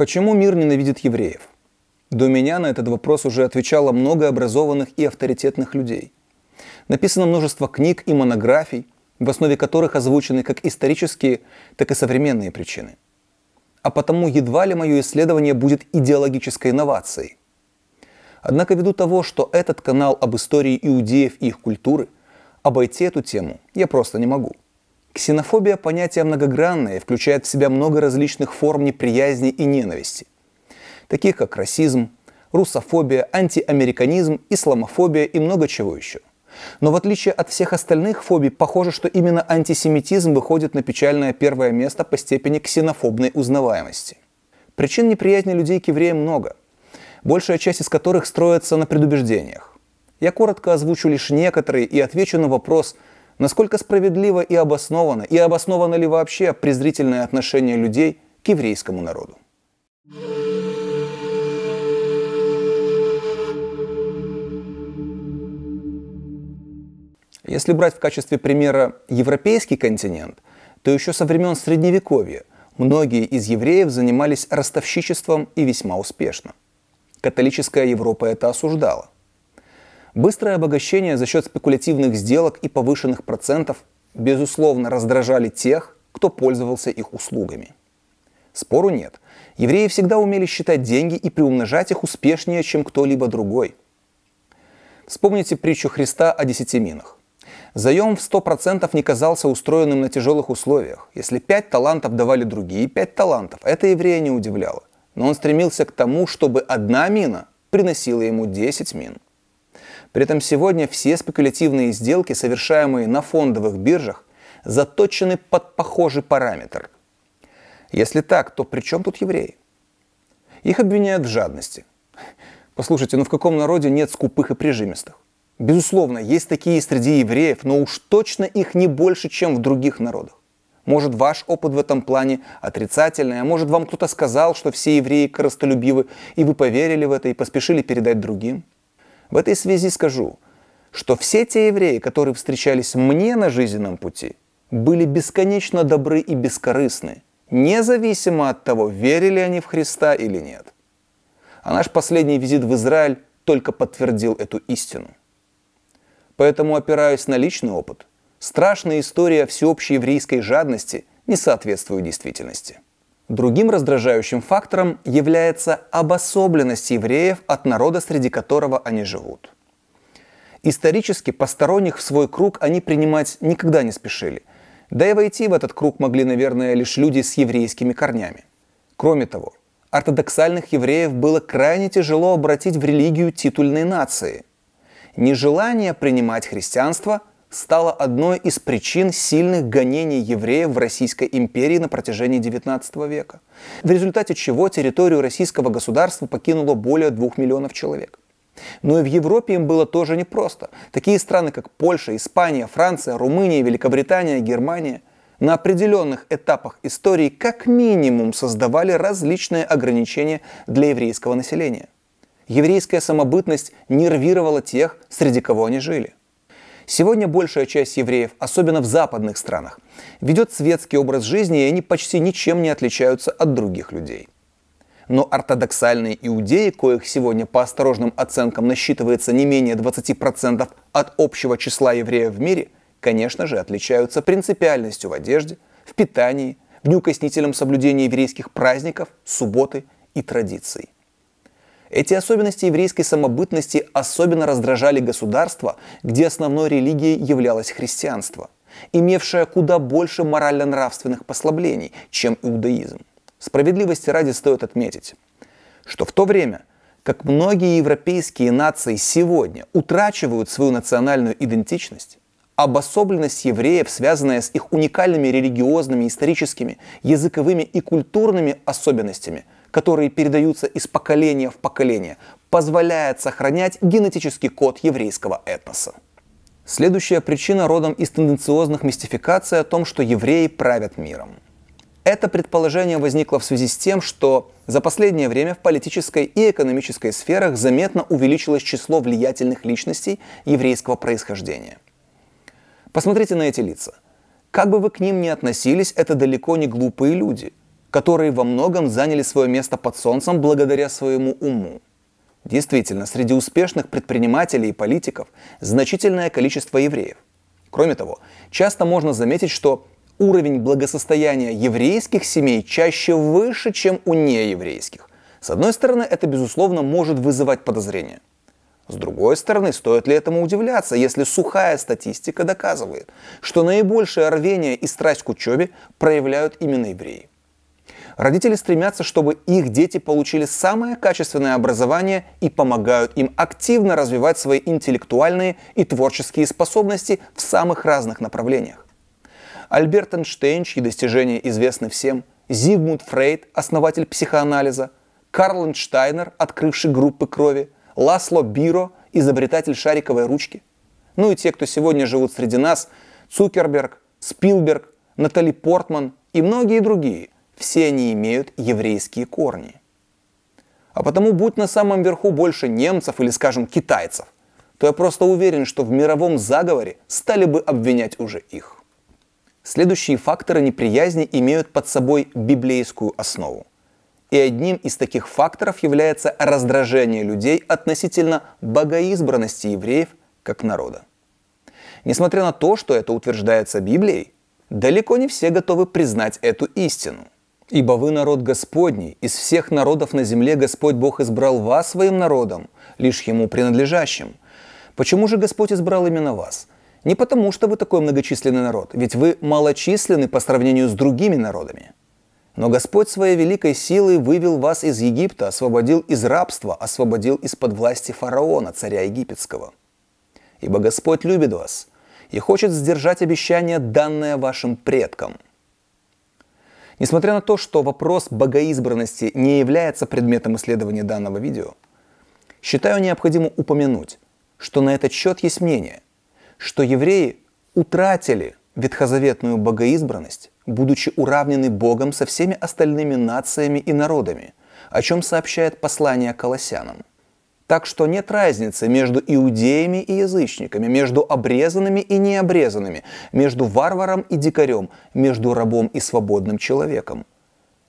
Почему мир ненавидит евреев? До меня на этот вопрос уже отвечало много образованных и авторитетных людей. Написано множество книг и монографий, в основе которых озвучены как исторические, так и современные причины. А потому едва ли мое исследование будет идеологической инновацией. Однако ввиду того, что этот канал об истории иудеев и их культуры, обойти эту тему я просто не могу – Ксенофобия – понятие многогранное и включает в себя много различных форм неприязни и ненависти, таких как расизм, русофобия, антиамериканизм, исламофобия и много чего еще. Но в отличие от всех остальных фобий, похоже, что именно антисемитизм выходит на печальное первое место по степени ксенофобной узнаваемости. Причин неприязни людей к евреям много, большая часть из которых строится на предубеждениях. Я коротко озвучу лишь некоторые и отвечу на вопрос – Насколько справедливо и обосновано, и обосновано ли вообще презрительное отношение людей к еврейскому народу? Если брать в качестве примера европейский континент, то еще со времен Средневековья многие из евреев занимались ростовщичеством и весьма успешно. Католическая Европа это осуждала. Быстрое обогащение за счет спекулятивных сделок и повышенных процентов, безусловно, раздражали тех, кто пользовался их услугами. Спору нет. Евреи всегда умели считать деньги и приумножать их успешнее, чем кто-либо другой. Вспомните притчу Христа о десятиминах. Заем в 100% не казался устроенным на тяжелых условиях. Если пять талантов давали другие пять талантов, это еврея не удивляло. Но он стремился к тому, чтобы одна мина приносила ему 10 мин. При этом сегодня все спекулятивные сделки, совершаемые на фондовых биржах, заточены под похожий параметр. Если так, то при чем тут евреи? Их обвиняют в жадности. Послушайте, ну в каком народе нет скупых и прижимистых? Безусловно, есть такие среди евреев, но уж точно их не больше, чем в других народах. Может, ваш опыт в этом плане отрицательный, а может, вам кто-то сказал, что все евреи коростолюбивы, и вы поверили в это и поспешили передать другим? В этой связи скажу, что все те евреи, которые встречались мне на жизненном пути, были бесконечно добры и бескорыстны, независимо от того, верили они в Христа или нет. А наш последний визит в Израиль только подтвердил эту истину. Поэтому, опираясь на личный опыт, страшная история всеобщей еврейской жадности не соответствует действительности. Другим раздражающим фактором является обособленность евреев от народа, среди которого они живут. Исторически посторонних в свой круг они принимать никогда не спешили. Да и войти в этот круг могли, наверное, лишь люди с еврейскими корнями. Кроме того, ортодоксальных евреев было крайне тяжело обратить в религию титульной нации. Нежелание принимать христианство стала одной из причин сильных гонений евреев в Российской империи на протяжении XIX века, в результате чего территорию российского государства покинуло более двух миллионов человек. Но и в Европе им было тоже непросто. Такие страны, как Польша, Испания, Франция, Румыния, Великобритания, Германия на определенных этапах истории как минимум создавали различные ограничения для еврейского населения. Еврейская самобытность нервировала тех, среди кого они жили. Сегодня большая часть евреев, особенно в западных странах, ведет светский образ жизни, и они почти ничем не отличаются от других людей. Но ортодоксальные иудеи, коих сегодня по осторожным оценкам насчитывается не менее 20% от общего числа евреев в мире, конечно же, отличаются принципиальностью в одежде, в питании, в неукоснительном соблюдении еврейских праздников, субботы и традиций – эти особенности еврейской самобытности особенно раздражали государства, где основной религией являлось христианство, имевшее куда больше морально-нравственных послаблений, чем иудаизм. Справедливости ради стоит отметить, что в то время, как многие европейские нации сегодня утрачивают свою национальную идентичность, обособленность евреев, связанная с их уникальными религиозными, историческими, языковыми и культурными особенностями – которые передаются из поколения в поколение, позволяет сохранять генетический код еврейского этноса. Следующая причина родом из тенденциозных мистификаций о том, что евреи правят миром. Это предположение возникло в связи с тем, что за последнее время в политической и экономической сферах заметно увеличилось число влиятельных личностей еврейского происхождения. Посмотрите на эти лица. Как бы вы к ним ни относились, это далеко не глупые люди которые во многом заняли свое место под солнцем благодаря своему уму. Действительно, среди успешных предпринимателей и политиков значительное количество евреев. Кроме того, часто можно заметить, что уровень благосостояния еврейских семей чаще выше, чем у нееврейских. С одной стороны, это, безусловно, может вызывать подозрения. С другой стороны, стоит ли этому удивляться, если сухая статистика доказывает, что наибольшее рвение и страсть к учебе проявляют именно евреи. Родители стремятся, чтобы их дети получили самое качественное образование и помогают им активно развивать свои интеллектуальные и творческие способности в самых разных направлениях. Альберт Эйнштейн, чьи достижения известны всем, Зигмунд Фрейд, основатель психоанализа, Карл Эйнштайнер, открывший группы крови, Ласло Биро, изобретатель шариковой ручки. Ну и те, кто сегодня живут среди нас, Цукерберг, Спилберг, Натали Портман и многие другие – все они имеют еврейские корни. А потому будь на самом верху больше немцев или, скажем, китайцев, то я просто уверен, что в мировом заговоре стали бы обвинять уже их. Следующие факторы неприязни имеют под собой библейскую основу. И одним из таких факторов является раздражение людей относительно богоизбранности евреев как народа. Несмотря на то, что это утверждается Библией, далеко не все готовы признать эту истину – «Ибо вы народ Господний, из всех народов на земле Господь Бог избрал вас своим народом, лишь Ему принадлежащим. Почему же Господь избрал именно вас? Не потому, что вы такой многочисленный народ, ведь вы малочисленны по сравнению с другими народами. Но Господь своей великой силой вывел вас из Египта, освободил из рабства, освободил из-под власти фараона, царя египетского. Ибо Господь любит вас и хочет сдержать обещание, данное вашим предкам – Несмотря на то, что вопрос богоизбранности не является предметом исследования данного видео, считаю необходимо упомянуть, что на этот счет есть мнение, что евреи утратили ветхозаветную богоизбранность, будучи уравнены Богом со всеми остальными нациями и народами, о чем сообщает послание Колоссянам – так что нет разницы между иудеями и язычниками, между обрезанными и необрезанными, между варваром и дикарем, между рабом и свободным человеком.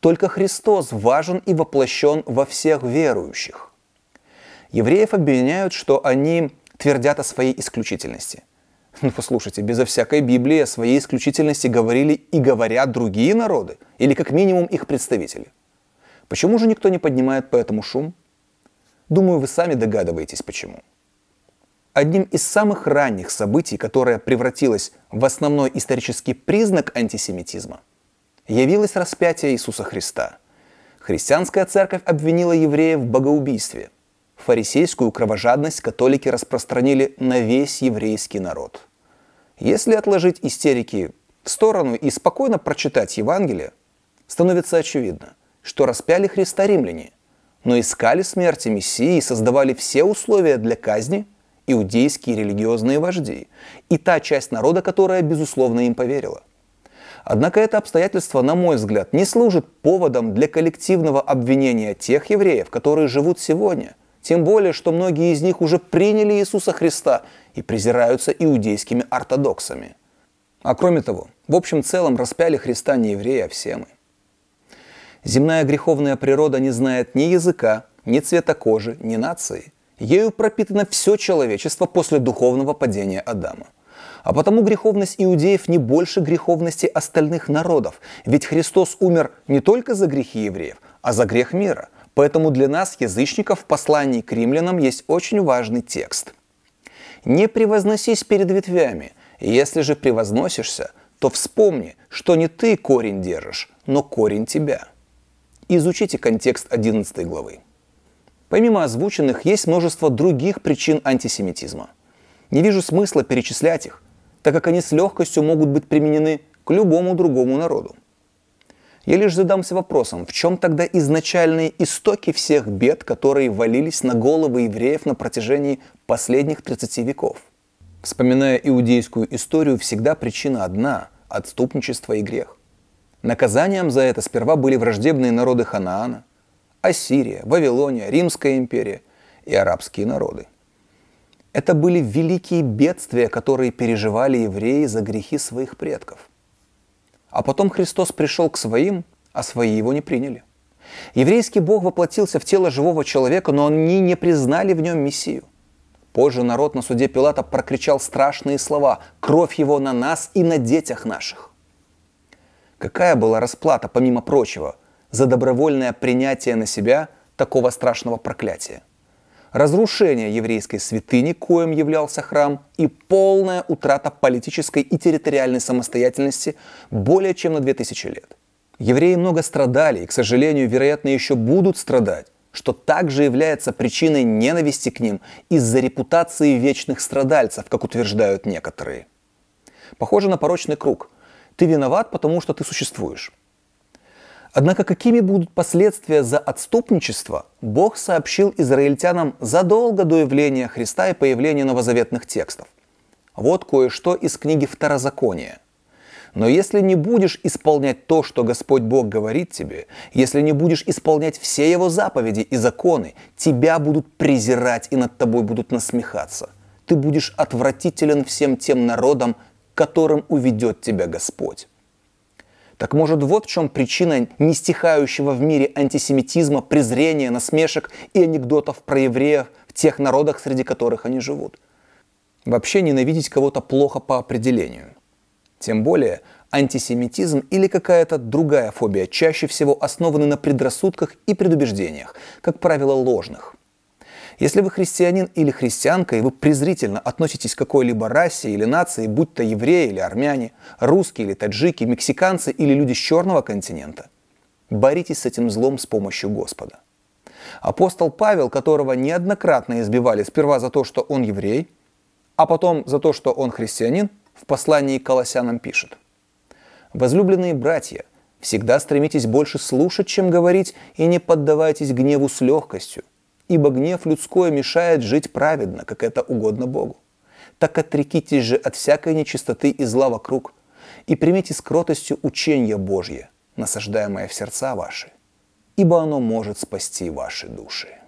Только Христос важен и воплощен во всех верующих. Евреев обвиняют, что они твердят о своей исключительности. Ну, послушайте, безо всякой Библии о своей исключительности говорили и говорят другие народы, или как минимум их представители. Почему же никто не поднимает по этому шум? Думаю, вы сами догадываетесь почему. Одним из самых ранних событий, которое превратилось в основной исторический признак антисемитизма, явилось распятие Иисуса Христа. Христианская церковь обвинила евреев в богоубийстве. Фарисейскую кровожадность католики распространили на весь еврейский народ. Если отложить истерики в сторону и спокойно прочитать Евангелие, становится очевидно, что распяли Христа римляне – но искали смерти Мессии и создавали все условия для казни иудейские религиозные вожди и та часть народа, которая, безусловно, им поверила. Однако это обстоятельство, на мой взгляд, не служит поводом для коллективного обвинения тех евреев, которые живут сегодня, тем более, что многие из них уже приняли Иисуса Христа и презираются иудейскими ортодоксами. А кроме того, в общем целом распяли Христа не евреи, а все мы. Земная греховная природа не знает ни языка, ни цвета кожи, ни нации. Ею пропитано все человечество после духовного падения Адама. А потому греховность иудеев не больше греховности остальных народов, ведь Христос умер не только за грехи евреев, а за грех мира. Поэтому для нас, язычников, в послании к римлянам есть очень важный текст. «Не превозносись перед ветвями, если же превозносишься, то вспомни, что не ты корень держишь, но корень тебя» и изучите контекст 11 главы. Помимо озвученных, есть множество других причин антисемитизма. Не вижу смысла перечислять их, так как они с легкостью могут быть применены к любому другому народу. Я лишь задамся вопросом, в чем тогда изначальные истоки всех бед, которые валились на головы евреев на протяжении последних 30 веков? Вспоминая иудейскую историю, всегда причина одна – отступничество и грех. Наказанием за это сперва были враждебные народы Ханаана, Ассирия, Вавилония, Римская империя и арабские народы. Это были великие бедствия, которые переживали евреи за грехи своих предков. А потом Христос пришел к своим, а свои его не приняли. Еврейский Бог воплотился в тело живого человека, но они не признали в нем Мессию. Позже народ на суде Пилата прокричал страшные слова «Кровь его на нас и на детях наших». Какая была расплата, помимо прочего, за добровольное принятие на себя такого страшного проклятия? разрушение еврейской святыни, коим являлся храм, и полная утрата политической и территориальной самостоятельности более чем на 2000 лет. Евреи много страдали и, к сожалению, вероятно, еще будут страдать, что также является причиной ненависти к ним из-за репутации вечных страдальцев, как утверждают некоторые. Похоже на порочный круг. Ты виноват, потому что ты существуешь. Однако какими будут последствия за отступничество, Бог сообщил израильтянам задолго до явления Христа и появления новозаветных текстов. Вот кое-что из книги Второзакония. Но если не будешь исполнять то, что Господь Бог говорит тебе, если не будешь исполнять все Его заповеди и законы, тебя будут презирать и над тобой будут насмехаться. Ты будешь отвратителен всем тем народам, которым уведет тебя Господь. Так может вот в чем причина нестихающего в мире антисемитизма, презрения, насмешек и анекдотов про евреев в тех народах, среди которых они живут. Вообще ненавидеть кого-то плохо по определению. Тем более антисемитизм или какая-то другая фобия чаще всего основаны на предрассудках и предубеждениях, как правило ложных – если вы христианин или христианка, и вы презрительно относитесь к какой-либо расе или нации, будь то евреи или армяне, русские или таджики, мексиканцы или люди с черного континента, боритесь с этим злом с помощью Господа. Апостол Павел, которого неоднократно избивали сперва за то, что он еврей, а потом за то, что он христианин, в послании к Колоссянам пишет. «Возлюбленные братья, всегда стремитесь больше слушать, чем говорить, и не поддавайтесь гневу с легкостью, ибо гнев людской мешает жить праведно, как это угодно Богу. Так отрекитесь же от всякой нечистоты и зла вокруг, и примите с кротостью учение Божье, насаждаемое в сердца ваши, ибо оно может спасти ваши души.